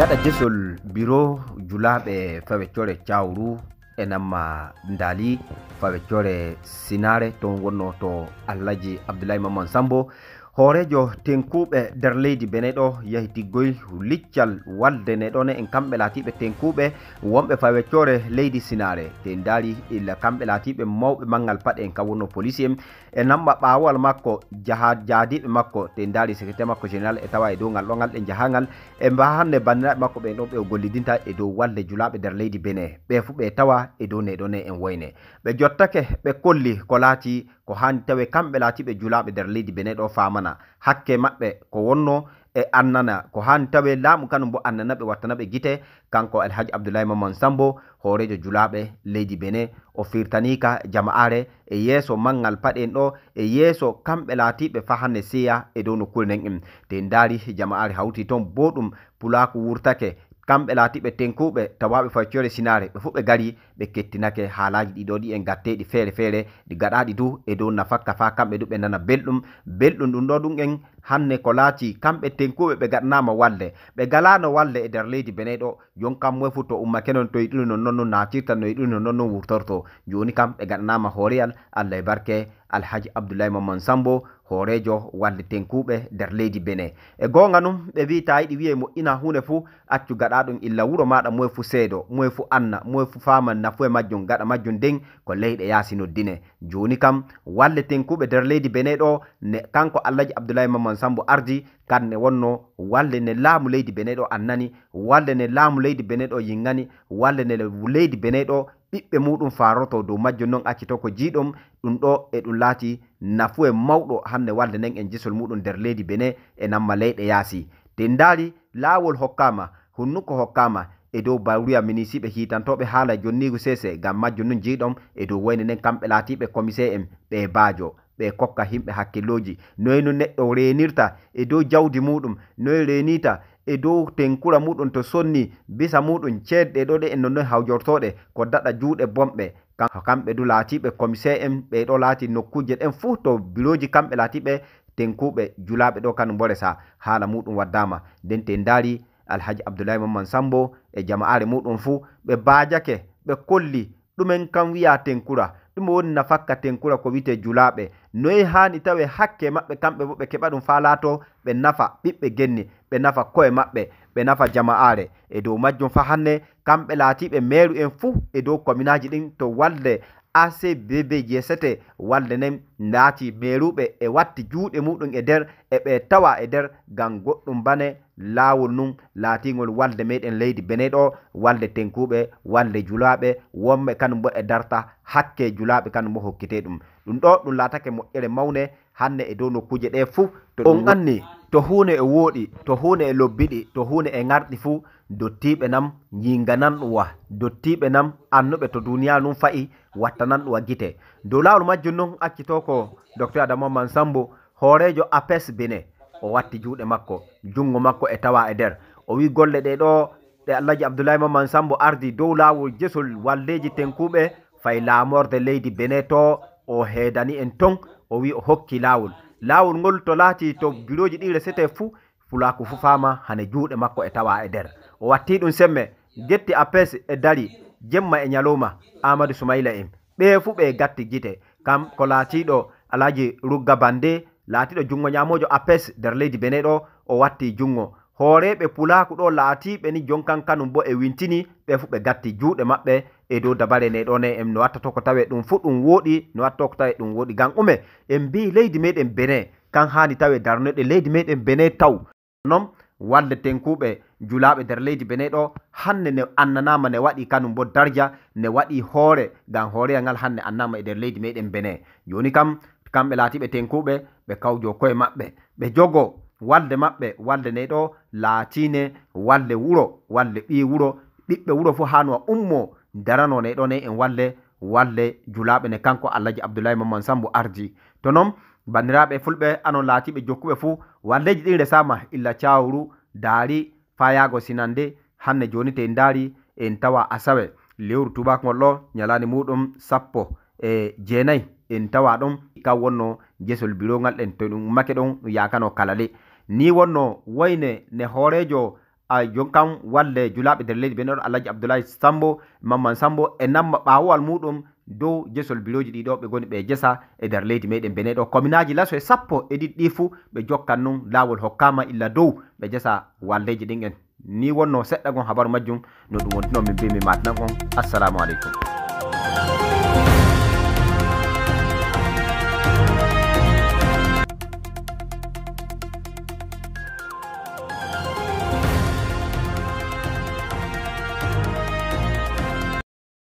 gaɗa gesol biro julaɓe fawecore cawru e dali fawe fawecore sinare ton wonno to allaji abdoulahi maman sambo hoorejo tenkuuɓe nder leydi bene ɗo yahi tiggoy liccal walde ne ɗone en kamɓe latiɓe tenkuuɓe wonɓe fawecore leydi sinare te daari il kamɓe latiɓe mawɓe maggal paɗe en kawonno policie e namɓa ɓawal makko jaha jaadiɓe makko te daari secrétaire makko général e tawa e dow ngal ɗogal ɗe jahagal e mbahanne bandiraɓe makko ɓen ɗon ɓe gollidinta e dow walde julaɓe nder leydi bene ɓe fuu ɓe tawa e dow neɗone en woyne ɓe jottake ɓe kolli ko laati ko hani tawi kamɓe latiɓe julaɓe nder leydi bene ɗo famana nana hakke maɓɓe ko wonno e annana ko hani tawe laamu kanum bo annanaɓe wattanaɓe gite kanko alhaji abdoulahi mamman sambo horejo julaɓe leydi bene o firtanika jama'are e yeeso maggal paɗen ɗo e yeeso kamɓe laatiɓe fahanne siya e dow nokkure nden en te en daari jama'are hawti toon boɗum pulaku wurtake kamɓe latiɓe tenkuɓe tawaɓe faccore sinare ɓe fuu ɓe gari ɓe kettinake haalaji ɗiɗo ɗi en gatteɗi feere feere ɗi gaɗaɗi du e dow nafakka fa kamɓe du ɓe nana belɗum belɗum ɗum ɗo ɗum en hanne ko laati kamɓe tenkuɓe ɓe gaɗanama walle ɓe galano walle e nder leydi bene ɗo jonkam moe fu to umma kenon to yiɗuno nonno natirta no yiɗuno nonno wurtorto joni kam ɓe gaɗanama hooreyal allah e barke alhaji abdoulaye mamman sambo hoorejo walle tenkuɓe nder leydi bene e gonga num ɓe wi ta yiɗi wiye moƴƴina hunde fu accu gaɗa ɗum illa wuro maɗa moe fu seedo moe fu anna moe fu fama nafu e majjum gaɗa majjum nden ko leyɗe yaasi noddine joni kam walle tenkuɓe nder leydi bene ɗo kanko allahji abdoulaye mamman sambo ardi kanne wonno walle ne laamu leydi beneɗo annani walle ne laamu leydi beneɗo yingani walle ne leydi beneɗo ɓiɓɓe muɗum faroto dow majjum noon accito ko jiiɗum ɗum ɗo e ɗum laati nafu e mawɗo hanne walle nden en jisol muɗum nder leydi bene e namma leyɗe yaasi de ndaari laawol hokkama hunnuko hokkama e dow baruya minisiɓe hitantoɓe haala e jonnigu sese gam majjum nun jiiɗom e dow woyne nden kamɓe laatiɓe commissé en ɓe baajo ɓe kokka himɓe hakkilloji noy no neɗɗo renirta e dow jawdi muɗum noy renita e dow tenkura muɗum to sonni bisa muɗum ceedɗe ɗoɗe en nonnoy hawjortoɗe ko daɗa juuɗe bomɓe kamɓe du laatiɓe commissaire en ɓe ɗo laati nokkuje ɗen fuu to biroji kamɓe laatiɓe tenkuɓe julaɓe ɗo kanu boresa haala muɗum waddama nden ten daari alhaji abdoulahi mamman sambo e jama'are muɗum fuu ɓe baajake ɓe kolli ɗumen kam wiya tenkura ɗum woni nafakka tenkura ko wite julaɓe noyi hani tawe hakke maɓɓe kamɓe bo ɓe keɓa ɗum fa lato ɓe nafa ɓiɓɓe genni ɓe nafa koye maɓɓe ɓe nafa jama'are e dow majjum fa hanne kamɓe laatiɓe meru en fuu e dow kominaji ɗin to walde acbb jesete walde nen naati meruɓe e watti juuɗe muɗum e nder e ɓe tawa e nder ngam goɗɗum bane laawol nun laatigol walde meɗen leydi bene ɗo walde tenkuɓe walde julaɓe wonɓe kanumbo e darta hakke julaɓe kanumbo hokkite ɗum ɗum ɗo ɗum laatake moƴƴere mawne hande e dow nokkuje ɗe fuu on anni to hunde e wooɗi to hunde e lobbiɗi to hunde e ngarɗi fuu dottiɓe nam yinganan ɗumwa dottiɓe nam annuɓe to duniya num fayi wattanan ɗuwa gite dow lawol majjum noon accito ko docteur adama mansambo hoorejo apes bine o watti juuɗe makko junngo makko e tawa e nder o wi golle ɗe ɗo ɗe allahji abdoulahi mamman sambo ardi dow lawol jesol walleji tenkuɓe fay lamorde leydi bene to o heedani en ton o wi o hokki lawol lawol ngol to laati to biroji ɗi resete fu fulaku fu fama hane juuɗe makko e tawa e nder o watti ɗum semme getti apes e dari jemma e ñalowma amadou soumaila en ɓe fu ɓe gatti gite kam ko laatiɗo alaji rugga bande laatiɗo jungo ñamojo apes nder leydi bene ɗo o watti jungo hooreeɓe pulaaku ɗo laatiiɓe ni jonkan kanum bo e wintini ɓe fuu ɓe gatti juuɗe maɓɓe e dow dabare ne ɗone en no watta to ko tawe ɗum fuu ɗum wooɗi no watta ko tawe ɗum wooɗi gan ume en mbi leydi meɗen bene kan haani tawe darnoɗe leydi meɗen bene taw non walde tenkuuɓe julaaɓe nder leydi bene ɗo hannde ne annanaama ne waɗi kanum bo darja ne waɗi hoore ngam hooreya ngal hannde annaama e nder leydi meɗen bene joni kam kamɓe laatiɓe tenkuuɓe ɓe kawjo koye maɓɓe ɓe jogoo walde maɓɓe walde ne ɗo laatine walde wuro walde ɓi wuro ɓiɓɓe wuro fu ha nowa ummo darano ne ɗo ne en walle walle julaɓe ne kanko allahji abdoulahi mamman sambo ardi to noon bandiraɓe fulɓe anon laatiɓe jokkuɓe fu walleji ɗi resama illa cawru daari fayago sinande hanne joni te en daari en tawa asawe lewru tubakgol ɗo ñalani muɗum sappo e jeenayi en tawa ɗum kam wonno jesol birogal ɗen to ɗum ummake ɗon ɗum yakano kalale ni wonno wayne ne hoorejo a jon kam walle julaɓe nder leydi ɓenoɗo alhaji abdoulayi sambo mamman sambo e namma ɓawowal muɗum dow jesol biroji ɗiɗo ɓe goni ɓe jesa e nder leydi meɗen bene ɗo commune aji laso e sappo e ɗiɗi ɗi fuu ɓe jokkan nun lawol hokkama illa dow ɓe jesa walleji ɗin en ni wonno seɗɗa gon habaru majjum no ɗum wontinon min mbimi matnan on assalamu aleykum